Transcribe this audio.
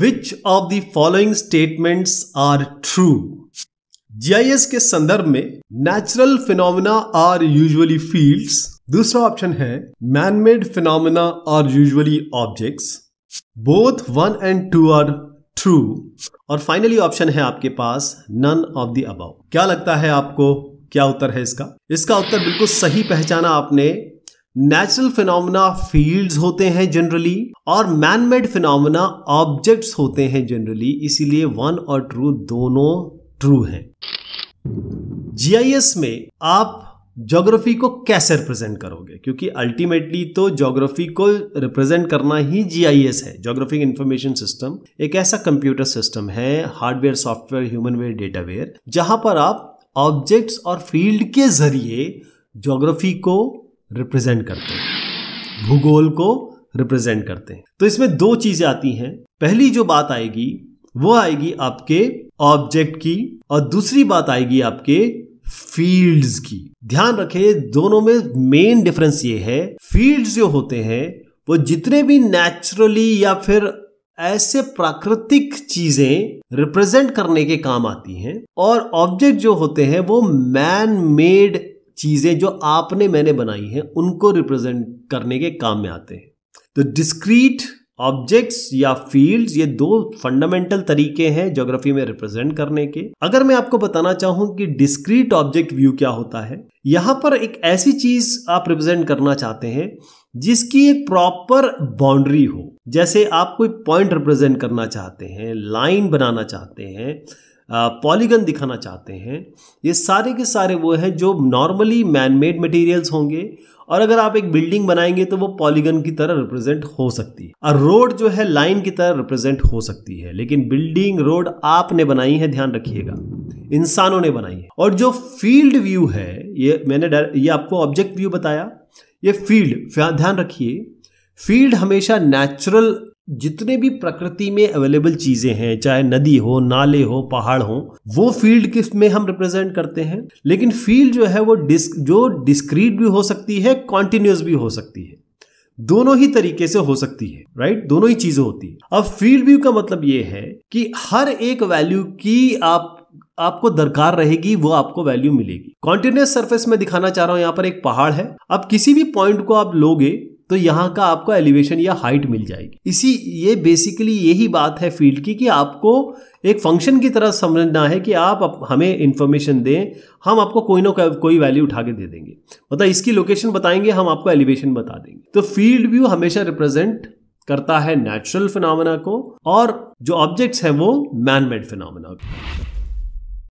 which of the following statements are true GIS के संदर्भ में natural phenomena are usually fields दूसरा option है manmade phenomena are usually objects both one and two are true और finally option है आपके पास नन ऑफ द अबाउ क्या लगता है आपको क्या उत्तर है इसका इसका उत्तर बिल्कुल सही पहचाना आपने नेचुरल फिनोमेना फील्ड्स होते हैं जनरली और मैन मेड फिनोमेना ऑब्जेक्ट्स होते हैं जनरली इसीलिए वन और ट्रू दोनों ट्रू हैं जीआईएस में आप ज्योग्राफी को कैसे रिप्रेजेंट करोगे क्योंकि अल्टीमेटली तो ज्योग्राफी को रिप्रेजेंट करना ही जीआईएस है ज्योग्राफिक इंफॉर्मेशन सिस्टम एक ऐसा कंप्यूटर सिस्टम है हार्डवेयर सॉफ्टवेयर ह्यूमनवेयर डेटावेयर जहां पर आप ऑब्जेक्ट्स और फील्ड के जरिए ज्योग्राफी को रिप्रेजेंट करते हैं भूगोल को रिप्रेजेंट करते हैं तो इसमें दो चीजें आती हैं पहली जो बात आएगी वो आएगी आपके ऑब्जेक्ट की और दूसरी बात आएगी आपके फील्ड्स की ध्यान रखें दोनों में मेन डिफरेंस ये है फील्ड्स जो होते हैं वो जितने भी नेचुरली या फिर ऐसे प्राकृतिक चीजें रिप्रेजेंट करने के काम आती हैं और ऑब्जेक्ट जो होते हैं वो मैन मेड चीज़ें जो आपने मैंने बनाई हैं उनको रिप्रेजेंट करने के काम में आते हैं तो डिस्क्रीट ऑब्जेक्ट्स या फील्ड्स ये दो फंडामेंटल तरीके हैं ज्योग्राफी में रिप्रेजेंट करने के अगर मैं आपको बताना चाहूं कि डिस्क्रीट ऑब्जेक्ट व्यू क्या होता है यहां पर एक ऐसी चीज आप रिप्रेजेंट करना चाहते हैं जिसकी एक प्रॉपर बाउंड्री हो जैसे आप कोई पॉइंट रिप्रेजेंट करना चाहते हैं लाइन बनाना चाहते हैं पॉलीगन दिखाना चाहते हैं ये सारे के सारे वो हैं जो नॉर्मली मैनमेड मटेरियल्स होंगे और अगर आप एक बिल्डिंग बनाएंगे तो वो पॉलीगन की तरह रिप्रेजेंट हो सकती है और रोड जो है लाइन की तरह रिप्रेजेंट हो सकती है लेकिन बिल्डिंग रोड आपने बनाई है ध्यान रखिएगा इंसानों ने बनाई है और जो फील्ड व्यू है ये मैंने ये आपको ऑब्जेक्ट व्यू बताया ये फील्ड ध्यान रखिए फील्ड हमेशा नेचुरल जितने भी प्रकृति में अवेलेबल चीजें हैं चाहे नदी हो नाले हो पहाड़ हो वो फील्ड किस में हम रिप्रेजेंट करते हैं लेकिन फील्ड जो है वो डिस्क जो डिस्क्रीट भी हो सकती है कॉन्टिन्यूस भी हो सकती है दोनों ही तरीके से हो सकती है राइट दोनों ही चीजें होती है अब फील्ड व्यू का मतलब ये है कि हर एक वैल्यू की आप आपको दरकार रहेगी वो आपको वैल्यू मिलेगी कॉन्टिन्यूस सरफेस में दिखाना चाह रहा हूं यहां पर एक पहाड़ है अब किसी भी पॉइंट को आप लोगे तो यहाँ का आपको एलिवेशन या हाइट मिल जाएगी इसी ये बेसिकली यही बात है फील्ड की कि आपको एक फंक्शन की तरह समझना है कि आप, हमें इन्फॉर्मेशन दें हम आपको कोई ना कोई वैल्यू उठा के दे देंगे मतलब इसकी लोकेशन बताएंगे हम आपको एलिवेशन बता देंगे तो फील्ड व्यू हमेशा रिप्रेजेंट करता है नेचुरल फिनमिना को और जो ऑब्जेक्ट्स हैं वो मैन मेड फिनमिना को